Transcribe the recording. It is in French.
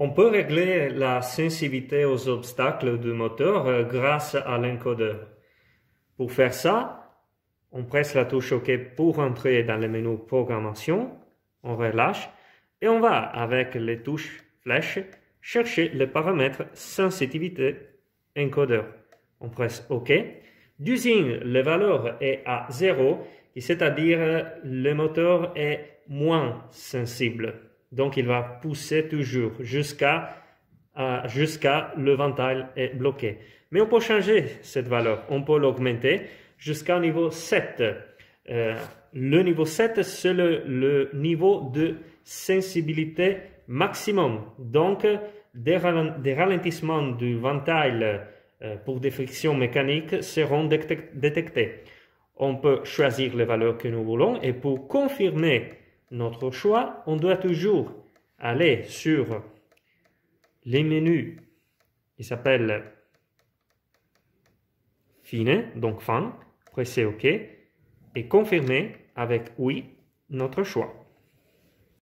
On peut régler la sensibilité aux obstacles du moteur euh, grâce à l'encodeur. Pour faire ça, on presse la touche OK pour entrer dans le menu Programmation, on relâche et on va avec les touches flèches chercher le paramètres sensitivité encodeur. On presse OK, D'usine, les valeur est à 0, c'est-à-dire le moteur est moins sensible. Donc, il va pousser toujours jusqu'à le ventail est bloqué. Mais on peut changer cette valeur. On peut l'augmenter jusqu'au niveau 7. Euh, le niveau 7, c'est le, niveau de sensibilité maximum. Donc, des, ralentissements du ventail euh, pour des frictions mécaniques seront détectés. On peut choisir les valeurs que nous voulons et pour confirmer notre choix, on doit toujours aller sur les menus qui s'appellent fine, donc fin, presser OK, et confirmer avec oui notre choix.